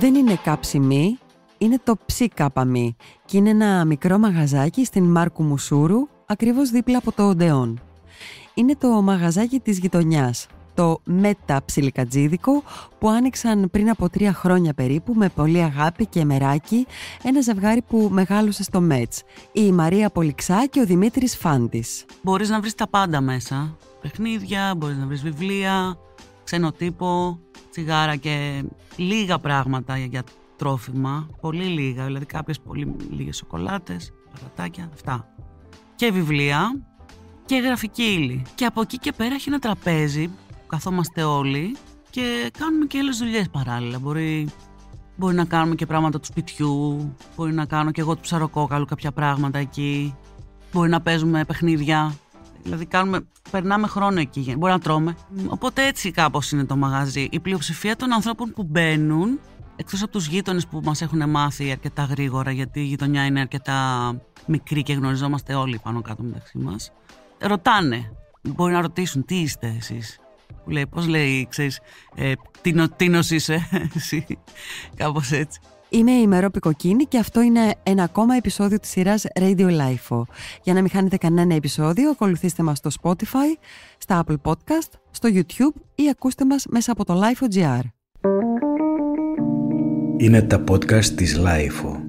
δεν είναι κάψιμι, είναι το ψικάπαμι και είναι ένα μικρό μαγαζάκι στην Μάρκου Μουσούρου, ακριβώς δίπλα από το Οντεόν. Είναι το μαγαζάκι της γειτονιάς, το ΨΙΛΙΚΑΤΖΙΔΙΚΟ, που άνοιξαν πριν από τρία χρόνια περίπου με πολύ αγάπη και μεράκι ένα ζευγάρι που μεγάλωσε στο Μέτς. Η Μαρία Πολυξά και ο Δημήτρης Φάντης. Μπορείς να βρεις τα πάντα μέσα. Παιχνίδια, μπορείς να βρεις βιβλία, ξένο τσιγάρα και λίγα πράγματα για τρόφιμα, πολύ λίγα, δηλαδή κάποιες πολύ λίγες σοκολάτες, πατατάκια, αυτά. Και βιβλία και γραφική ύλη. Και από εκεί και πέρα έχει ένα τραπέζι που καθόμαστε όλοι και κάνουμε και άλλες δουλειές παράλληλα. Μπορεί, μπορεί να κάνουμε και πράγματα του σπιτιού, μπορεί να κάνω και εγώ του ψαροκόκαλου κάποια πράγματα εκεί, μπορεί να παίζουμε παιχνίδια Δηλαδή κάνουμε, περνάμε χρόνο εκεί, μπορεί να τρώμε. Οπότε έτσι κάπως είναι το μαγαζί. Η πλειοψηφία των ανθρώπων που μπαίνουν, εκτός από τους γείτονες που μας έχουν μάθει αρκετά γρήγορα, γιατί η γειτονιά είναι αρκετά μικρή και γνωριζόμαστε όλοι πάνω κάτω μεταξύ μας, ρωτάνε, μπορεί να ρωτήσουν τι είστε εσείς. Που λέει, πώς λέει, ξέρεις, ε, τι εσύ, κάπως έτσι. Είμαι η Μερόπη Πικοκίνη και αυτό είναι ένα ακόμα επεισόδιο της σειράς Radio Life. Για να μην χάνετε κανένα επεισόδιο, ακολουθήστε μας στο Spotify, στα Apple Podcast, στο YouTube ή ακούστε μας μέσα από το Life.gr. Είναι τα podcast της Life.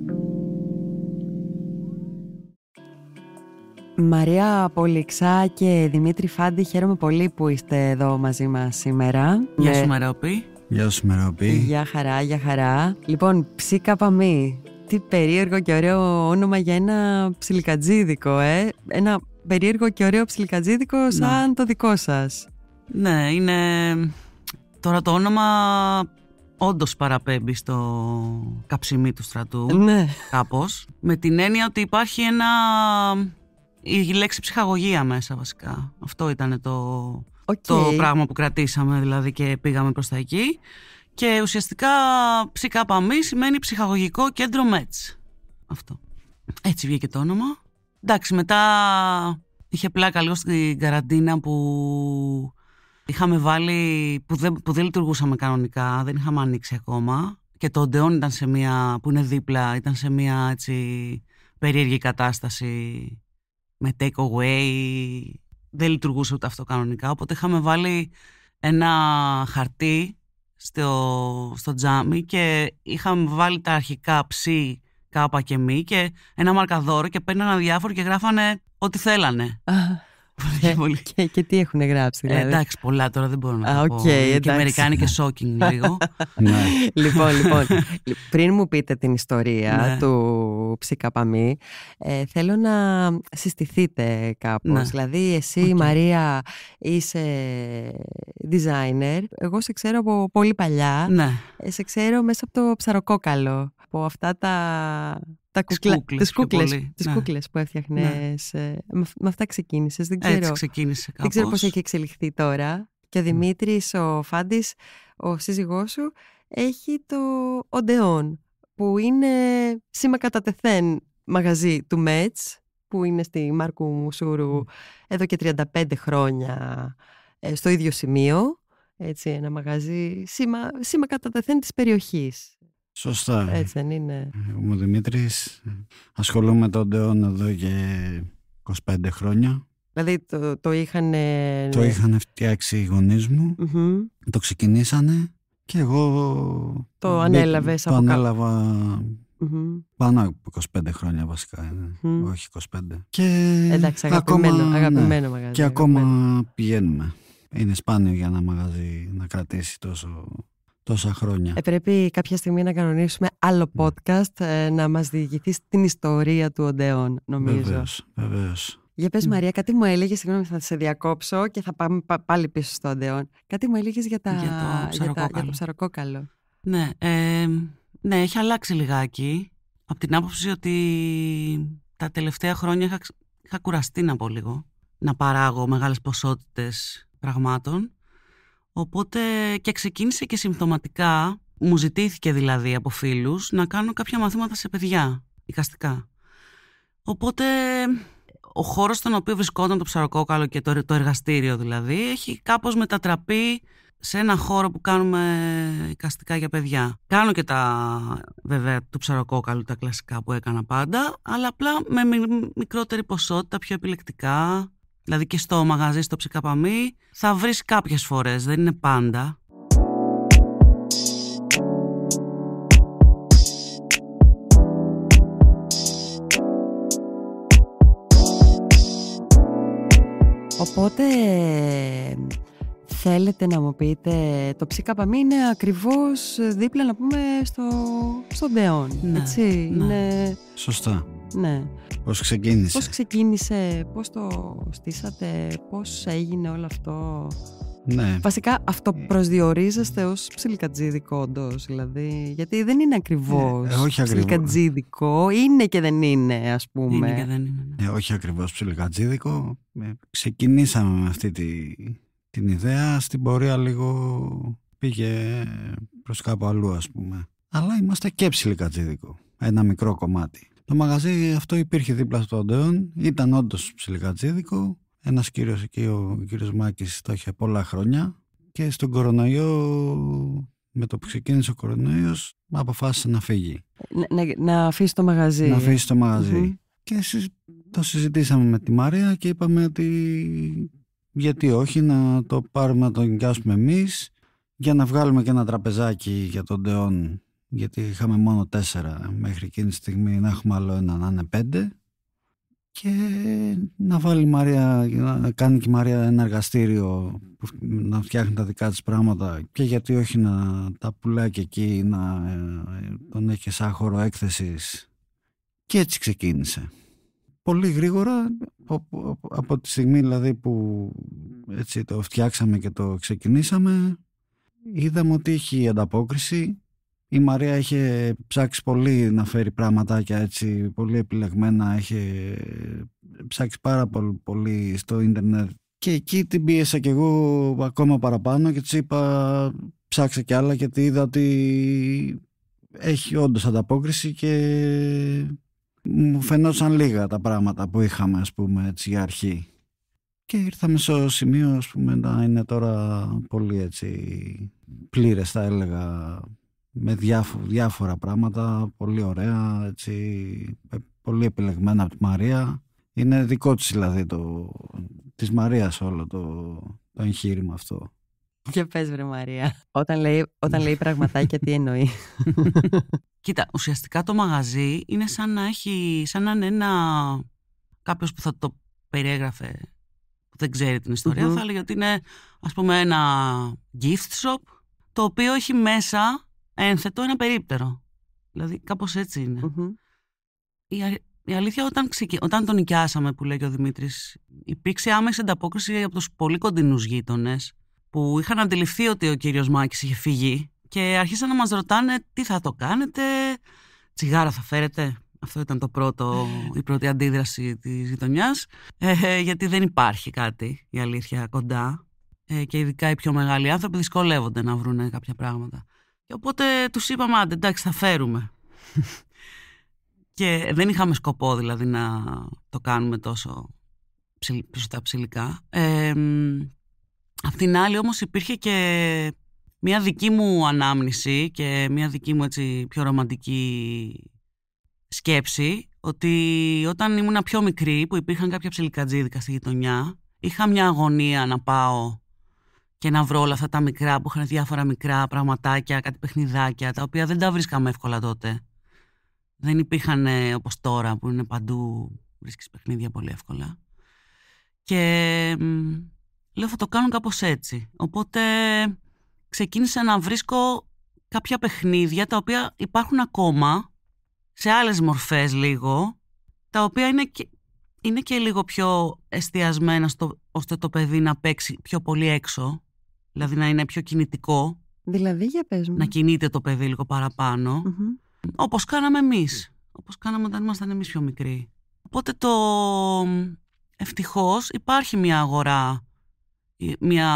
Μαρία Πολυξά και Δημήτρη Φάντη, χαίρομαι πολύ που είστε εδώ μαζί μας σήμερα. Γεια σου Μερόπη. Γεια σου Μερόπη. Γεια χαρά, για χαρά. Λοιπόν, ψήκα παμή. Τι περίεργο και ωραίο όνομα για ένα ψιλικατζίδικο, ε. Ένα περίεργο και ωραίο ψιλικατζίδικο ναι. σαν το δικό σας. Ναι, είναι... Τώρα το όνομα όντως παραπέμπει στο καψιμί του στρατού. Ναι. Κάπως. Με την έννοια ότι υπάρχει ένα. η λέξη ψυχαγωγία μέσα βασικά. Αυτό ήταν το το πράγμα που κρατήσαμε δηλαδή και πήγαμε προς τα εκεί. Και ουσιαστικά παμή σημαίνει ψυχαγωγικό κέντρο ΜΕΤΣ. Αυτό. Έτσι βγήκε το όνομα. Εντάξει, μετά είχε πλάκα λίγο στην καραντίνα που είχαμε βάλει, που δεν, που δεν λειτουργούσαμε κανονικά, δεν είχαμε ανοίξει ακόμα. Και το Ντεόν ήταν σε μια, που είναι δίπλα, ήταν σε μια έτσι περίεργη κατάσταση με take away, δεν λειτουργούσε ούτε αυτό κανονικά. Οπότε είχαμε βάλει ένα χαρτί στο, στο τζάμι και είχαμε βάλει τα αρχικά Ψ, κάπα και μη και ένα μαρκαδόρο και παίρνανε διάφορο και γράφανε ό,τι Και, τι έχουν γράψει, ε, δηλαδή. Ε, εντάξει, πολλά τώρα δεν μπορώ να Α, πω. εντάξει. και αμερικάνικα σόκινγκ λίγο. Ναι. λοιπόν, λοιπόν, πριν μου πείτε την ιστορία ναι. του ψυκαπαμί, ε, θέλω να συστηθείτε κάπως. Ναι. Δηλαδή, εσύ, okay. Μαρία, είσαι designer. Εγώ σε ξέρω από πολύ παλιά. Ναι. Ε, σε ξέρω μέσα από το ψαροκόκαλο. Από αυτά τα τα κούκλες Τι ναι. κουκλές που έφτιαχνες. Ναι. Ε, με αυτά ξεκίνησες, Δεν ξέρω. Έτσι ξεκίνησε Δεν ξέρω πως έχει εξελιχθεί τώρα. Και ο ναι. Δημήτρης, ο Φάντης, ο σύζυγός σου, έχει το Οντεόν, που είναι σήμα κατά τεθέν μαγαζί του Μέτς, που είναι στη Μάρκου Μουσούρου εδώ και 35 χρόνια ε, στο ίδιο σημείο. Έτσι, ένα μαγαζί, σήμα, σήμα κατά τεθέν της περιοχής. Σωστά. Έτσι δεν είναι. Είμαι ο Δημήτρης, Ασχολούμαι τον Ντεόν εδώ και 25 χρόνια. Δηλαδή το, το είχαν... Το είχαν φτιάξει οι γονείς μου. Το ξεκινήσανε και εγώ... Το ανέλαβε, από Το ανελαβα Πάνω από 25 χρόνια ε, όχι 25. Και Εντάξει, αγαπημένο, ακόμα, αγαπημένο ναι, μαγαζί. Και ακόμα πηγαίνουμε. Είναι σπάνιο για ένα μαγαζί να κρατήσει τόσο τόσα χρόνια. Ε, πρέπει κάποια στιγμή να κανονίσουμε άλλο ναι. podcast ε, να μας διηγηθεί την ιστορία του Οντεόν, νομίζω. Βεβαίως, βεβαίως. Για πες Μαρία, κάτι μου έλεγες, συγγνώμη θα σε διακόψω και θα πάμε πάλι πίσω στο Οντεόν. Κάτι μου έλεγες για, τα... για, το για, ψαροκόκαλο. Ναι, ε, ναι, έχει αλλάξει λιγάκι. Από την άποψη ότι τα τελευταία χρόνια είχα, είχα κουραστεί να πω λίγο. Να παράγω μεγάλες ποσότητες πραγμάτων. Οπότε και ξεκίνησε και συμπτωματικά, μου ζητήθηκε δηλαδή από φίλους, να κάνω κάποια μαθήματα σε παιδιά, οικαστικά. Οπότε ο χώρος στον οποίο βρισκόταν το ψαροκόκαλο και το, εργαστήριο δηλαδή, έχει κάπως μετατραπεί σε ένα χώρο που κάνουμε οικαστικά για παιδιά. Κάνω και τα βέβαια του ψαροκόκαλου τα κλασικά που έκανα πάντα, αλλά απλά με μικρότερη ποσότητα, πιο επιλεκτικά, Δηλαδή και στο μαγαζί, στο ψυκαπαμί, θα βρεις κάποιες φορές, δεν είναι πάντα. Οπότε θέλετε να μου πείτε, το ψικάπαμε είναι ακριβώς δίπλα να πούμε στο, στο Ντεόν. Ναι, έτσι, ναι. Σωστά. Ναι. Πώς ξεκίνησε. Πώς ξεκίνησε, πώς το στήσατε, πώς έγινε όλο αυτό. Ναι. Βασικά αυτό ε. προσδιορίζεστε ως ψιλικατζίδικο όντως, δηλαδή, γιατί δεν είναι ακριβώς ναι, ψιλικατζίδικο, είναι και δεν είναι ας πούμε. Είναι και δεν είναι. Ναι. όχι ακριβώς ψιλικατζίδικο, ξεκινήσαμε με αυτή τη την ιδέα, στην πορεία λίγο πήγε προς κάπου αλλού ας πούμε. Αλλά είμαστε και ψιλικατζίδικο, ένα μικρό κομμάτι. Το μαγαζί αυτό υπήρχε δίπλα στο Αντεόν, ήταν όντως ψιλικατζίδικο. Ένας κύριος εκεί, ο κύριος Μάκης, το είχε πολλά χρόνια και στον κορονοϊό με το που ξεκίνησε ο κορονοϊός αποφάσισε να φύγει. Να, να αφήσει το μαγαζί. Να αφήσει το μαγαζι να αφησει το μαγαζι Και το συζητήσαμε με τη Μαρία και είπαμε ότι γιατί όχι να το πάρουμε να το νοικιάσουμε εμείς για να βγάλουμε και ένα τραπεζάκι για τον Τεόν. γιατί είχαμε μόνο τέσσερα μέχρι εκείνη τη στιγμή να έχουμε άλλο ένα να είναι πέντε και να βάλει η Μαρία, να κάνει και η Μαρία ένα εργαστήριο που να φτιάχνει τα δικά της πράγματα και γιατί όχι να τα πουλάει και εκεί να ε, τον έχει σαν χώρο έκθεσης και έτσι ξεκίνησε πολύ γρήγορα από, τη στιγμή δηλαδή, που έτσι, το φτιάξαμε και το ξεκινήσαμε είδαμε ότι έχει ανταπόκριση η Μαρία είχε ψάξει πολύ να φέρει και έτσι πολύ επιλεγμένα είχε ψάξει πάρα πολύ, στο ίντερνετ και εκεί την πίεσα κι εγώ ακόμα παραπάνω και της είπα ψάξε κι άλλα γιατί είδα ότι έχει όντως ανταπόκριση και μου φαινόταν λίγα τα πράγματα που είχαμε ας πούμε έτσι για αρχή και ήρθαμε στο σημείο ας πούμε να είναι τώρα πολύ έτσι πλήρες θα έλεγα με διάφορα πράγματα πολύ ωραία έτσι ε, πολύ επιλεγμένα από τη Μαρία είναι δικό της δηλαδή το, της Μαρίας όλο το, το εγχείρημα αυτό και πες βρε Μαρία. Όταν λέει, όταν λέει πραγματάκια τι εννοεί. Κοίτα, ουσιαστικά το μαγαζί είναι σαν να έχει, σαν να είναι ένα κάποιος που θα το περιέγραφε που δεν ξέρει την ιστορια mm-hmm. θα έλεγε ότι είναι ας πούμε ένα gift shop το οποίο έχει μέσα ένθετο ένα περίπτερο. Δηλαδή κάπως έτσι Η, η, αλήθεια όταν, ξεκι... όταν τον νοικιάσαμε που λέει και ο Δημήτρης υπήρξε άμεση ανταπόκριση από τους πολύ κοντινούς γείτονες που είχαν αντιληφθεί ότι ο κύριος Μάκης είχε φύγει και αρχίσαν να μας ρωτάνε τι θα το κάνετε, τσιγάρα θα φέρετε. Αυτό ήταν το πρώτο, η πρώτη αντίδραση της γειτονιάς. Ε, ε, γιατί δεν υπάρχει κάτι, η αλήθεια, κοντά. Ε, και ειδικά οι πιο μεγάλοι άνθρωποι δυσκολεύονται να βρουν κάποια πράγματα. Και οπότε τους είπαμε, άντε, εντάξει, θα φέρουμε. και δεν είχαμε σκοπό δηλαδή να το κάνουμε τόσο ψηλικά. Ε, Απ' την άλλη όμως υπήρχε και μια δική μου ανάμνηση και μια δική μου έτσι πιο ρομαντική σκέψη ότι όταν ήμουν πιο μικρή που υπήρχαν κάποια ψιλικατζίδικα στη γειτονιά είχα μια αγωνία να πάω και να βρω όλα αυτά τα μικρά που είχαν διάφορα μικρά πραγματάκια, κάτι παιχνιδάκια τα οποία δεν τα βρίσκαμε εύκολα τότε. Δεν υπήρχαν ε, όπως τώρα που είναι παντού βρίσκεις παιχνίδια πολύ εύκολα. Και λέω θα το κάνω κάπως έτσι. Οπότε ξεκίνησα να βρίσκω κάποια παιχνίδια τα οποία υπάρχουν ακόμα σε άλλες μορφές λίγο, τα οποία είναι και, είναι και λίγο πιο εστιασμένα στο, ώστε το παιδί να παίξει πιο πολύ έξω, δηλαδή να είναι πιο κινητικό. Δηλαδή για πες Να κινείται το παιδί λίγο παραπάνω, όπως κάναμε εμείς, όπως κάναμε όταν ήμασταν εμείς πιο μικροί. Οπότε το ευτυχώς υπάρχει μια αγορά μια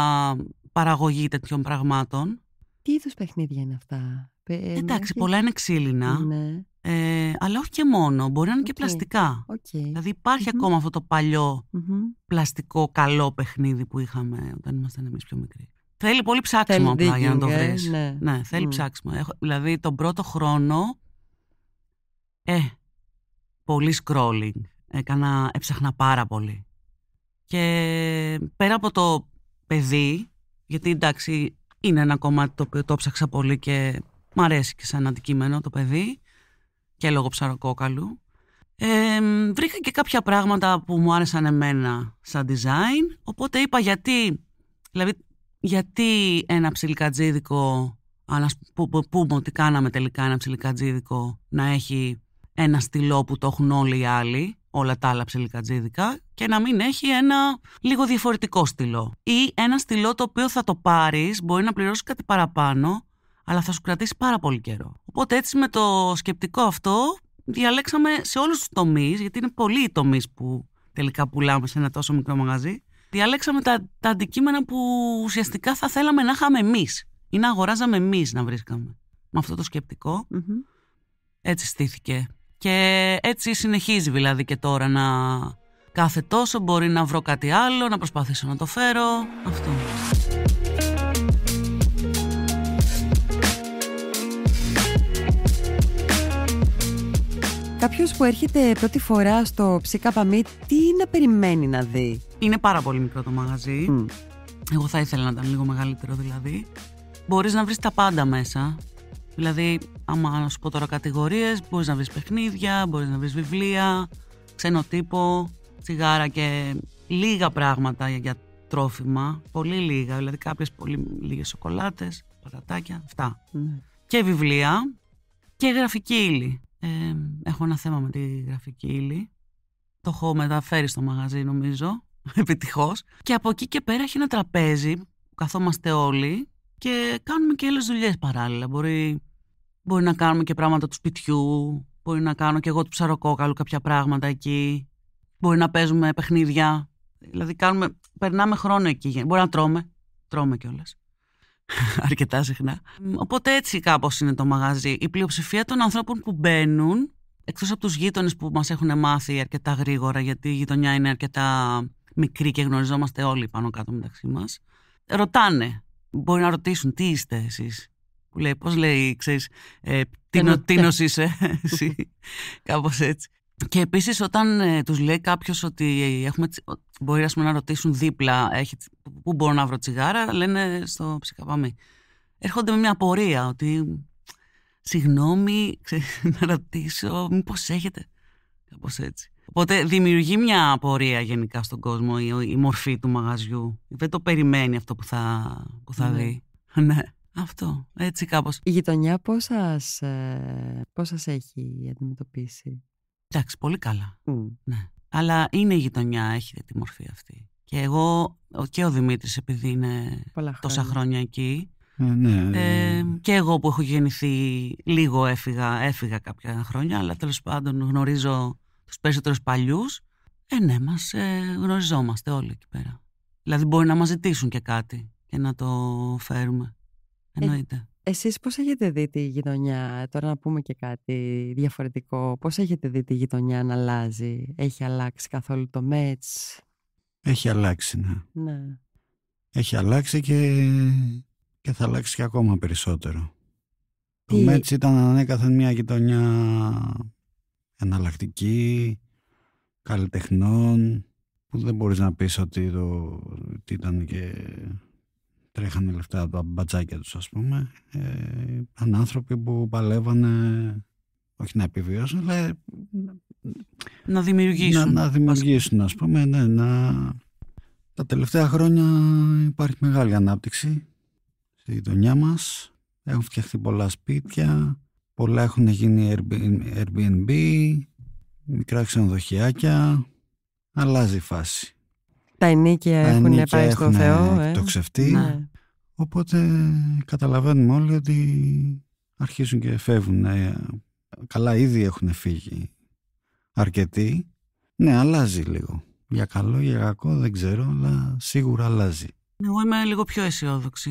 παραγωγή τέτοιων πραγμάτων. Τι είδους παιχνίδια είναι αυτά. Ε, Εντάξει, πολλά είναι ξύλινα. Ναι. Ε, αλλά όχι και μόνο, μπορεί να είναι και πλαστικά. Δηλαδή ακόμα αυτό το παλιο πλαστικό καλό παιχνίδι που είχαμε όταν ήμασταν εμείς πιο μικροί. Θέλει πολύ ψάξιμο απλά για να το ε, βρεις. Ναι. ναι. θέλει ψάξιμο. δηλαδή τον πρώτο χρόνο. Ε, πολύ scrolling. έψαχνα πάρα πολύ. Και πέρα από το παιδί, γιατί εντάξει είναι ένα κομμάτι το οποίο το ψάξα πολύ και μ' αρέσει και σαν αντικείμενο το παιδί και λόγω ψαροκόκαλου. Ε, βρήκα και κάποια πράγματα που μου άρεσαν εμένα σαν design, οπότε είπα γιατί, δηλαδή, γιατί ένα ψιλικατζίδικο, αλλά που, πούμε ότι κάναμε τελικά ένα ψιλικατζίδικο να έχει ένα στυλό που το έχουν όλοι οι άλλοι, όλα τα άλλα τζίδικα, και να μην έχει ένα λίγο διαφορετικό στυλό. Ή ένα στυλό το οποίο θα το πάρεις, μπορεί να πληρώσεις κάτι παραπάνω, αλλά θα σου κρατήσει πάρα πολύ καιρό. Οπότε έτσι με το σκεπτικό αυτό διαλέξαμε σε όλους τους τομείς, γιατί είναι πολλοί οι τομείς που τελικά πουλάμε σε ένα τόσο μικρό μαγαζί, διαλέξαμε τα, τα αντικείμενα που ουσιαστικά θα θέλαμε να είχαμε εμείς ή να αγοράζαμε εμείς να βρίσκαμε. Με αυτό το σκεπτικο mm έτσι στήθηκε και έτσι συνεχίζει δηλαδή και τώρα να κάθε τόσο μπορεί να βρω κάτι άλλο, να προσπαθήσω να το φέρω, αυτό. Κάποιος που έρχεται πρώτη φορά στο ψικαπαμί, τι να περιμένει να δει. Είναι πάρα πολύ μικρό το μαγαζί. Εγώ θα ήθελα να ήταν λίγο μεγαλύτερο δηλαδή. Μπορείς να βρεις τα πάντα μέσα. Δηλαδή, άμα να σου πω τώρα κατηγορίες, μπορείς να βρεις παιχνίδια, μπορείς να βρεις βιβλία, ξένο τύπο, τσιγάρα και λίγα πράγματα για τρόφιμα. Πολύ λίγα. Δηλαδή, κάποιες πολύ λίγες σοκολάτες, πατατάκια, αυτά. Ναι. Και βιβλία και γραφική ύλη. Ε, έχω ένα θέμα με τη γραφική ύλη. Το έχω μεταφέρει στο μαγαζί, νομίζω. Επιτυχώς. Και από εκεί και πέρα έχει ένα τραπέζι που καθόμαστε όλοι και κάνουμε και άλλες δουλειές παράλληλα. Μπορεί, μπορεί να κάνουμε και πράγματα του σπιτιού, μπορεί να κάνω και εγώ του ψαροκόκαλου κάποια πράγματα εκεί, μπορεί να παίζουμε παιχνίδια. Δηλαδή κάνουμε, περνάμε χρόνο εκεί. Μπορεί να τρώμε, τρώμε κιόλας. Αρκετά συχνά. Οπότε έτσι κάπως είναι το μαγαζί. Η πλειοψηφία των ανθρώπων που μπαίνουν, εκτός από τους γείτονες που μας έχουν μάθει αρκετά γρήγορα, γιατί η γειτονιά είναι αρκετά μικρή και γνωριζόμαστε όλοι πάνω κάτω μεταξύ μας, ρωτάνε μπορεί να ρωτήσουν τι είστε εσείς. Που λέει, πώς λέει, ξέρεις, ε, τίνος ναι. είσαι εσύ, κάπως έτσι. Και επίσης όταν ε, τους λέει κάποιος ότι ε, έχουμε, μπορεί να ρωτήσουν δίπλα έχει, πού μπορώ να βρω τσιγάρα, λένε στο ψυχαπαμί. Έρχονται με μια απορία ότι συγγνώμη, να ρωτήσω, μήπως έχετε, κάπως έτσι. Οπότε δημιουργεί μια απορία γενικά στον κόσμο η, η μορφή του μαγαζιού. Δεν το περιμένει αυτό που θα, θα ναι. δει. Ναι. Αυτό, έτσι κάπως. Η γειτονιά πώς σας, ε, πώς σας έχει αντιμετωπίσει. Εντάξει, πολύ καλά. Ναι. Αλλά είναι η γειτονιά, έχει τη μορφή αυτή. Και εγώ και ο Δημήτρης επειδή είναι τόσα χρόνια εκεί. Ε, ναι. ε, και εγώ που έχω γεννηθεί λίγο έφυγα, έφυγα κάποια χρόνια, αλλά τέλος πάντων γνωρίζω τους περισσότερους παλιούς, ε ναι, μας ε, γνωριζόμαστε όλοι εκεί πέρα. Δηλαδή μπορεί να μας ζητήσουν και κάτι και να το φέρουμε. Ε, Εννοείται. Ε, εσείς πώς έχετε δει τη γειτονιά, τώρα να πούμε και κάτι διαφορετικό, πώς έχετε δει τη γειτονιά να αλλάζει, έχει αλλάξει καθόλου το ΜΕΤΣ. Έχει αλλάξει, ναι. ναι. Έχει αλλάξει και, και θα αλλάξει και ακόμα περισσότερο. Το ΜΕΤΣ ήταν ανέκαθεν μια γειτονιά εναλλακτική, καλλιτεχνών, που δεν μπορείς να πεις ότι το, ήταν και τρέχανε λεφτά από τα μπατζάκια τους ας πούμε. Ε, άνθρωποι που παλεύανε όχι να επιβιώσουν, αλλά ε, να δημιουργήσουν. Να, δημιουργήσουν, ας πούμε, ναι, να... Τα τελευταία χρόνια υπάρχει μεγάλη ανάπτυξη στη γειτονιά μας. Έχουν φτιαχτεί πολλά σπίτια, πολλά έχουν γίνει Airbnb, μικρά ξενοδοχειάκια... αλλάζει η φάση. Τα ενίκια έχουν πάει στον Θεό. Ε? Το ξεφτεί. Ναι. Οπότε καταλαβαίνουμε όλοι ότι αρχίζουν και φεύγουν. Ε, καλά ήδη έχουν φύγει αρκετοί. Ναι, αλλάζει λίγο. Για καλό, για κακό, δεν ξέρω, αλλά σίγουρα αλλάζει. Εγώ είμαι λίγο πιο αισιόδοξη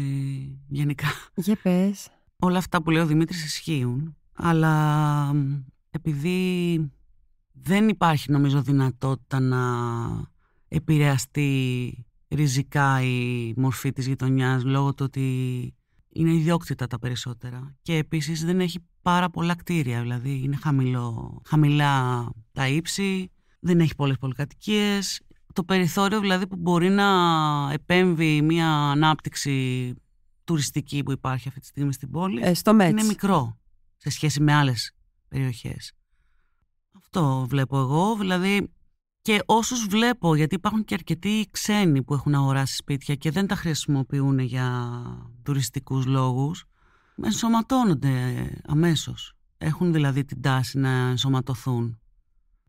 γενικά. Για πες. Όλα αυτά που λέει ο Δημήτρης ισχύουν, αλλά επειδή δεν υπάρχει νομίζω δυνατότητα να επηρεαστεί ριζικά η μορφή της γειτονιάς λόγω του ότι είναι ιδιόκτητα τα περισσότερα και επίσης δεν έχει πάρα πολλά κτίρια, δηλαδή είναι χαμηλό, χαμηλά τα ύψη, δεν έχει πολλές πολυκατοικίες. Το περιθώριο δηλαδή που μπορεί να επέμβει μια ανάπτυξη τουριστική που υπάρχει αυτή τη στιγμή στην πόλη ε, είναι μικρό σε σχέση με άλλες περιοχές. Αυτό βλέπω εγώ. Δηλαδή, και όσους βλέπω, γιατί υπάρχουν και αρκετοί ξένοι που έχουν αγοράσει σπίτια και δεν τα χρησιμοποιούν για τουριστικούς λόγους, ενσωματώνονται αμέσως. Έχουν δηλαδή την τάση να ενσωματωθούν.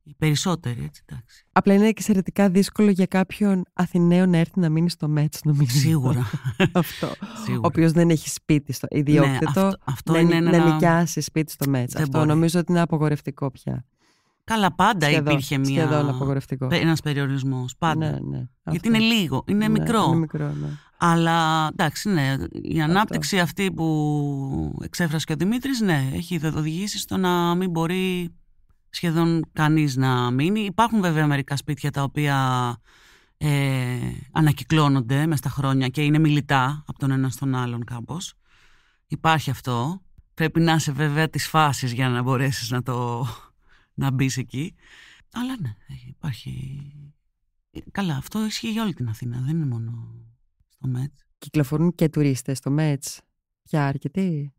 Οι περισσότεροι, έτσι, εντάξει. Απλά είναι εξαιρετικά δύσκολο για κάποιον Αθηναίο να έρθει να μείνει στο Μέτς, νομίζω. Σίγουρα. αυτό. Σίγουρα. Ο οποίος δεν έχει σπίτι στο ιδιόκτητο. Ναι, αυτό, αυτό να, είναι ένα... σπίτι στο Μέτς. νομίζω ότι είναι απογορευτικό πια. Καλά, πάντα υπήρχε μια... Σχεδόν Ένας περιορισμός, ναι, πάντα. Ναι, ναι, Γιατί είναι λίγο, είναι ναι, μικρό. Είναι μικρό ναι. Αλλά εντάξει, ναι, η ανάπτυξη αυτό. αυτή που εξέφρασε και ο Δημήτρης, ναι, έχει οδηγήσει στο να μην μπορεί σχεδόν κανείς να μείνει. Υπάρχουν βέβαια μερικά σπίτια τα οποία ε, ανακυκλώνονται μέσα στα χρόνια και είναι μιλητά από τον ένα στον άλλον κάπως Υπάρχει αυτό. Πρέπει να είσαι βέβαια της φάσης για να μπορέσεις να το να μπεις εκεί. Αλλά ναι, υπάρχει. Ε, καλά, αυτό ισχύει για όλη την Αθήνα, δεν είναι μόνο στο ΜΕΤΣ. Κυκλοφορούν και τουρίστες στο ΜΕΤΣ. Πια αρκετοί.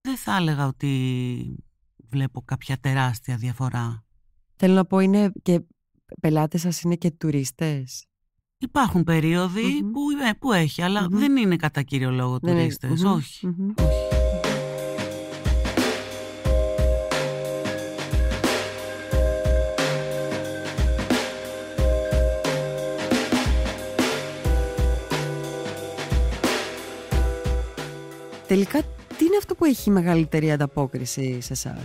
Δεν θα έλεγα ότι βλέπω κάποια τεράστια διαφορά. Θέλω να πω, είναι και πελάτες σας είναι και τουρίστες. Υπάρχουν που, ε, που έχει, δεν είναι κατά κύριο λόγο Όχι. όχι. Τελικά, τι είναι αυτό που έχει μεγαλύτερη ανταπόκριση σε εσάς.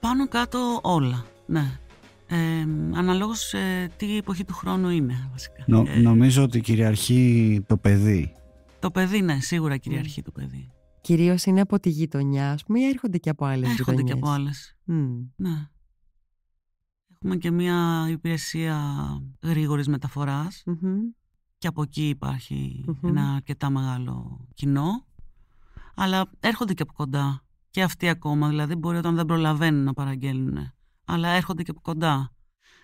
Πάνω κάτω όλα, ναι. Ε, αναλόγως τι εποχή του χρόνου είναι βασικά. Ε, νομίζω ότι κυριαρχεί το παιδί. Το παιδί, ναι, σίγουρα κυριαρχεί το παιδί. Κυρίως είναι από τη γειτονιά, ας πούμε, ή έρχονται και από άλλες Έρχονται γειτονιές. και από άλλες. Ναι. Έχουμε και μια υπηρεσία μεταφοράς. Και από εκεί ένα αρκετά μεγάλο κοινό αλλά έρχονται και από κοντά. Και αυτοί ακόμα, δηλαδή μπορεί όταν δεν προλαβαίνουν να παραγγέλνουν, αλλά έρχονται και από κοντά.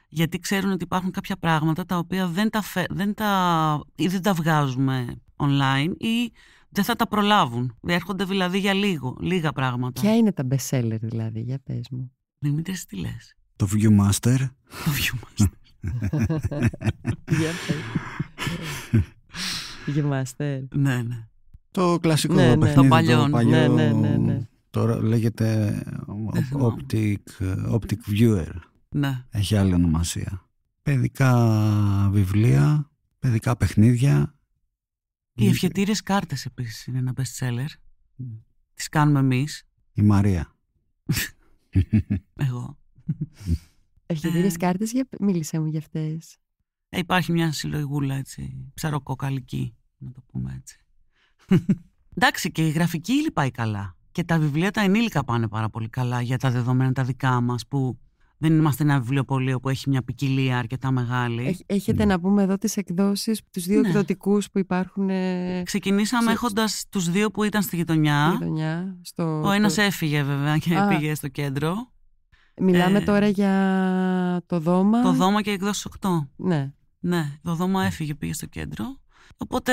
Γιατί ξέρουν ότι υπάρχουν κάποια πράγματα τα οποία δεν τα, φε... δεν τα... ή τα βγάζουμε online ή δεν θα τα προλάβουν. Έρχονται δηλαδή για λίγο, λίγα πράγματα. Ποια είναι τα best seller δηλαδή, για πες μου. Δημήτρης, τι λες. Το Viewmaster. Το Viewmaster. Για Viewmaster. Ναι, ναι. Το κλασικό ναι, ναι παιχνίδι, το παλιό. Το ναι, ναι, ναι, ναι, Τώρα λέγεται ε, optic, ε, optic Viewer. Ναι. Έχει άλλη ονομασία. Παιδικά βιβλία, παιδικά παιχνίδια. Οι ευχετήρε κάρτες επίσης είναι ένα best seller. Mm. Τις κάνουμε εμείς. Η Μαρία. Εγώ. ευχετήρε κάρτε, μίλησε μου για αυτές. Ε, υπάρχει μια συλλογούλα έτσι, ψαροκοκαλική, να το πούμε έτσι. Εντάξει, και η γραφική ύλη πάει καλά. Και τα βιβλία τα ενήλικα πάνε πάρα πολύ καλά για τα δεδομένα τα δικά μας που δεν είμαστε ένα βιβλιοπωλείο που έχει μια ποικιλία αρκετά μεγάλη. Έχετε ναι. να πούμε εδώ τις εκδόσεις, τους δύο ναι. εκδοτικούς που υπάρχουν. Ε, Ξεκινήσαμε σε... έχοντας τους δύο που ήταν στη γειτονιά. γειτονιά στο... Ο ένας έφυγε βέβαια και πήγε στο κέντρο. Μιλάμε ε, τώρα για το δώμα Το δώμα και εκδόσεις 8. Ναι. Ναι, το δώμα έφυγε, πήγε στο κέντρο. Οπότε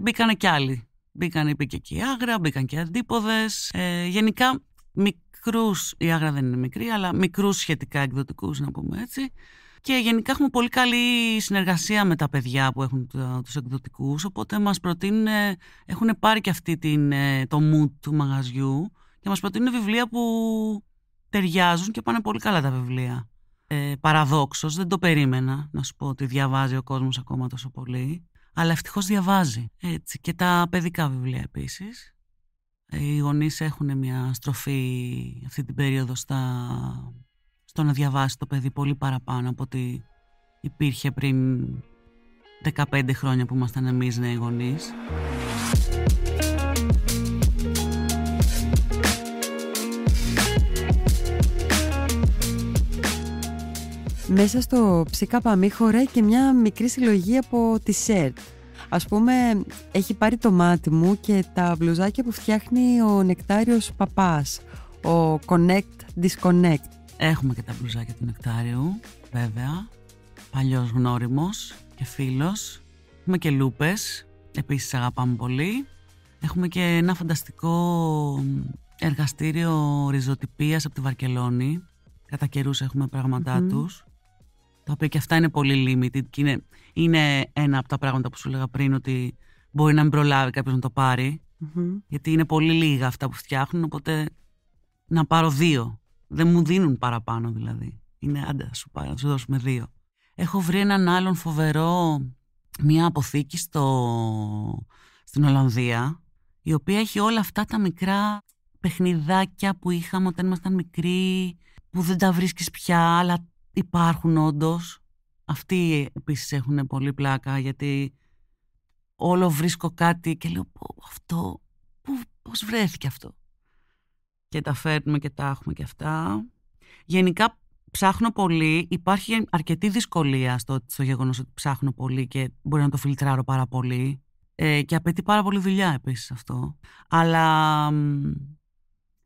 μπήκανε κι άλλοι Μπήκαν, είπε και εκεί άγρα, μπήκαν και αντίποδες. Ε, γενικά μικρούς, η άγρα δεν είναι μικρή, αλλά μικρούς σχετικά εκδοτικούς, να πούμε έτσι. Και γενικά έχουμε πολύ καλή συνεργασία με τα παιδιά που έχουν τους εκδοτικούς, οπότε μας προτείνουν, έχουν πάρει και αυτή την, ε, το mood του μαγαζιού και μας προτείνουν βιβλία που ταιριάζουν και πάνε πολύ καλά τα βιβλία. Ε, παραδόξως, δεν το περίμενα να σου πω ότι διαβάζει ο κόσμος ακόμα τόσο πολύ. Αλλά ευτυχώς διαβάζει. Έτσι. Και τα παιδικά βιβλία επίσης. Ε, οι γονείς έχουν μια στροφή αυτή την περίοδο στα... στο να διαβάσει το παιδί πολύ παραπάνω από ότι υπήρχε πριν 15 χρόνια που ήμασταν εμείς νέοι ναι, γονείς. μέσα στο ψικάπαμι χωράει και μια μικρή συλλογή τη ΣΕΡΤ. Ας πούμε, έχει πάρει το μάτι μου και τα μπλουζάκια που φτιάχνει ο Νεκτάριος Παπάς, ο Connect Disconnect. Έχουμε και τα μπλουζάκια του Νεκτάριου, βέβαια. Παλιός γνώριμος και φίλος. Έχουμε και λούπες, επίσης αγαπάμε πολύ. Έχουμε και ένα φανταστικό εργαστήριο ριζοτυπίας από τη Βαρκελόνη. Κατά καιρούς έχουμε τους τα οποία και αυτά είναι πολύ limited και είναι, είναι ένα από τα πράγματα που σου έλεγα πριν ότι μπορεί να μην προλάβει κάποιος να το παρει γιατί είναι πολύ λίγα αυτά που φτιάχνουν οπότε να πάρω δύο δεν μου δίνουν παραπάνω δηλαδή είναι άντε σου να σου δώσουμε δύο έχω βρει έναν άλλον φοβερό μια αποθήκη στο, στην Ολλανδία η οποία έχει όλα αυτά τα μικρά παιχνιδάκια που είχαμε όταν ήμασταν μικροί που δεν τα βρίσκεις πια αλλά υπάρχουν όντως. Αυτοί επίσης έχουν πολύ πλάκα γιατί όλο βρίσκω κάτι και λέω αυτό, που, πώς βρέθηκε αυτό. Και τα φέρνουμε και τα έχουμε και αυτά. Γενικά ψάχνω πολύ, υπάρχει αρκετή δυσκολία στο, στο γεγονός ότι ψάχνω πολύ και μπορεί να το φιλτράρω πάρα πολύ. Ε, και απαιτεί πάρα πολύ δουλειά επίσης αυτό. Αλλά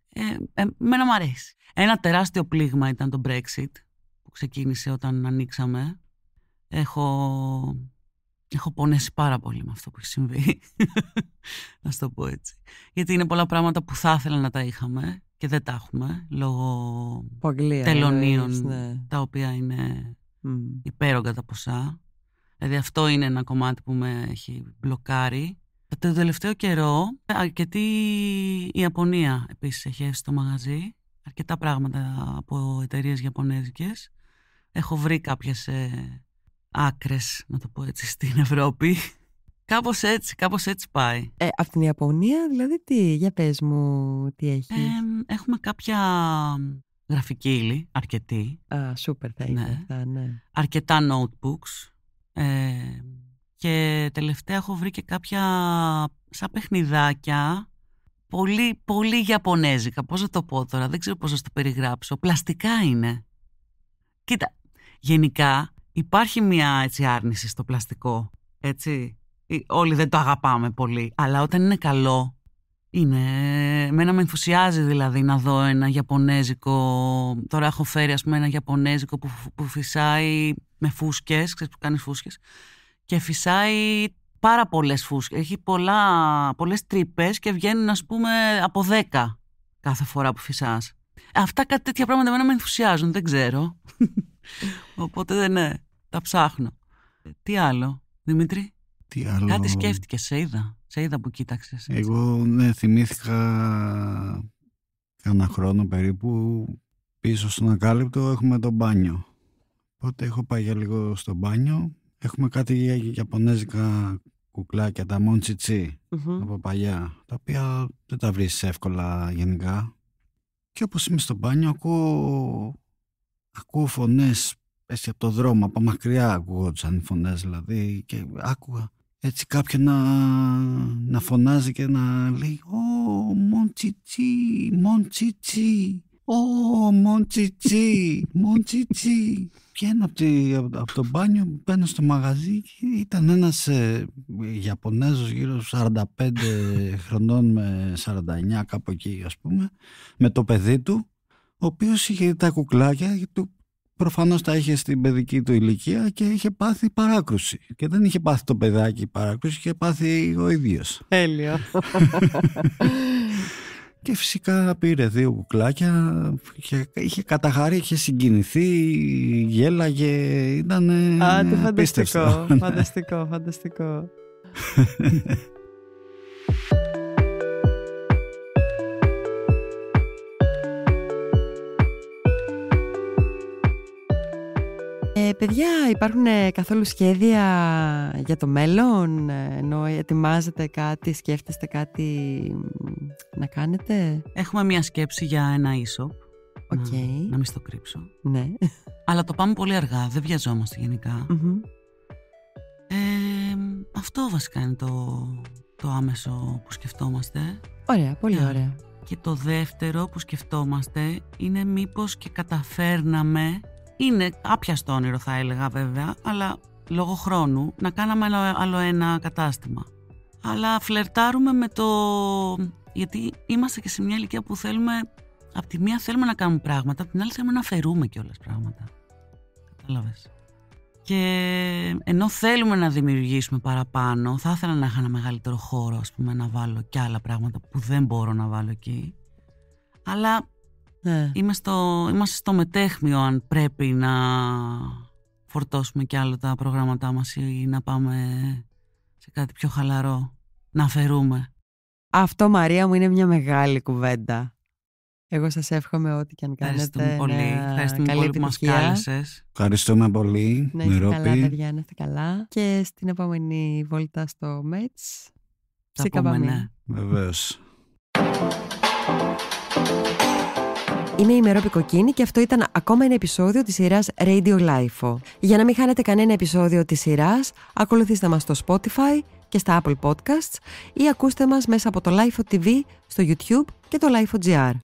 ε, ε, εμένα μου αρέσει. Ένα τεράστιο πλήγμα ήταν το Brexit που ξεκίνησε όταν ανοίξαμε. Έχω, έχω πονέσει πάρα πολύ με αυτό που έχει συμβεί, να το πω έτσι. Γιατί είναι πολλά πράγματα που θα ήθελα να τα είχαμε και δεν τα έχουμε, λόγω τελωνίων, ναι. τα οποία είναι υπέρογκα τα ποσά. Δηλαδή αυτό είναι ένα κομμάτι που με έχει μπλοκάρει. Το τελευταίο καιρό, αρκετή η Ιαπωνία επίσης έχει έρθει στο μαγαζί. Αρκετά πράγματα από εταιρείες Ιαπωνέζικες έχω βρει κάποιες ε, άκρες, να το πω έτσι, στην Ευρώπη. κάπως έτσι, κάπως έτσι πάει. Ε, από την Ιαπωνία, δηλαδή, τι, για πες μου, τι έχει. έχουμε κάποια γραφική ύλη, αρκετή. σούπερ θα είναι ναι. Ναι. Αρκετά notebooks. και τελευταία έχω βρει και κάποια σαν παιχνιδάκια, πολύ, πολύ Ιαπωνέζικα. Πώς θα το πω τώρα, δεν ξέρω πώς θα το περιγράψω. Πλαστικά είναι. Κοίτα, γενικά υπάρχει μια έτσι, άρνηση στο πλαστικό. Έτσι. Ε, όλοι δεν το αγαπάμε πολύ. Αλλά όταν είναι καλό, είναι. Μένα με ενθουσιάζει δηλαδή να δω ένα Ιαπωνέζικο. Τώρα έχω φέρει, ας πούμε, ένα Ιαπωνέζικο που, που φυσάει με φούσκες. Ξέρεις που κάνεις φούσκες. Και φυσάει πάρα πολλές φούσκες. Έχει πολλά, πολλές τρύπες και βγαίνουν, ας πούμε, από 10 κάθε φορά που φυσάς. Αυτά κάτι τέτοια πράγματα εμένα με ενθουσιάζουν, δεν ξέρω. Οπότε δεν ναι, τα ψάχνω. Ε, τι άλλο, Δημήτρη. Τι άλλο. Κάτι σκέφτηκες, σε είδα. Σε είδα που κοίταξες. Εγώ ναι, θυμήθηκα ένα χρόνο περίπου πίσω στον Ακάλυπτο έχουμε το μπάνιο. Οπότε έχω πάει για λίγο στο μπάνιο. Έχουμε κάτι για γιαπωνέζικα κουκλάκια, τα μοντσιτσι mm από παλιά, τα οποία δεν τα βρεις εύκολα γενικά. Και όπως είμαι στο μπάνιο ακούω, ακούω φωνές έτσι από το δρόμο, από μακριά ακούγονταν οι φωνές δηλαδή και άκουγα έτσι κάποιον να, να φωνάζει και να λέει «Ω, μοντσιτσί, μοντσιτσί». Ω, Μοντσιτσί, Μοντσιτσί. Πιένω από, από το μπάνιο, μπαίνω στο μαγαζί και ήταν ένας ε, Ιαπωνέζος γύρω 45 χρονών με 49 κάπου εκεί ας πούμε, με το παιδί του, ο οποίος είχε τα κουκλάκια του προφανώς τα είχε στην παιδική του ηλικία και είχε πάθει παράκρουση. Και δεν είχε πάθει το παιδάκι παράκρουση, είχε πάθει ο ίδιος. Τέλειο. Και φυσικά πήρε δύο κουκλάκια είχε καταχάρει, είχε συγκινηθεί, γέλαγε, ήταν Α, φανταστικό, φανταστικό, φανταστικό. παιδιά, υπάρχουν ε, καθόλου σχέδια για το μέλλον, ε, ενώ ετοιμάζετε κάτι, σκέφτεστε κάτι να κάνετε. Έχουμε μία σκέψη για ένα ίσο. Okay. Να, μην στο κρύψω. Ναι. Αλλά το πάμε πολύ αργά, δεν βιαζόμαστε ε, αυτό βασικά είναι το, το άμεσο που σκεφτόμαστε. Ωραία, πολύ ωραία. Και το δεύτερο που σκεφτόμαστε είναι μήπως και καταφέρναμε είναι άπιαστο όνειρο θα έλεγα βέβαια, αλλά λόγω χρόνου να κάναμε άλλο ένα κατάστημα. Αλλά φλερτάρουμε με το... Γιατί είμαστε και σε μια ηλικία που θέλουμε... Απ' τη μία θέλουμε να κάνουμε πράγματα, απ' την άλλη θέλουμε να αφαιρούμε κιόλας πράγματα. Κατάλαβες. Και ενώ θέλουμε να δημιουργήσουμε παραπάνω, θα ήθελα να είχα ένα μεγαλύτερο χώρο, ας πούμε, να βάλω κι άλλα πράγματα που δεν μπορώ να βάλω εκεί. Αλλά ναι. είμαστε στο μετέχμιο αν πρέπει να φορτώσουμε κι άλλο τα προγράμματά μας ή να πάμε σε κάτι πιο χαλαρό, να αφαιρούμε. Αυτό Μαρία μου είναι μια μεγάλη κουβέντα. Εγώ σας εύχομαι ό,τι και αν κάνετε. Ευχαριστούμε πολύ. Ευχαριστούμε καλή πολύ που μας κάλεσες. Ευχαριστούμε πολύ. Να είστε καλά παιδιά, να είστε καλά. Και στην επόμενη βόλτα στο Μέτς. Θα πούμε ναι. Βεβαίως. Είμαι η Μερόπη Κοκκίνη και αυτό ήταν ακόμα ένα επεισόδιο της σειράς Radio Life. Για να μην χάνετε κανένα επεισόδιο της σειράς, ακολουθήστε μας στο Spotify και στα Apple Podcasts ή ακούστε μας μέσα από το Life TV στο YouTube και το Life.gr.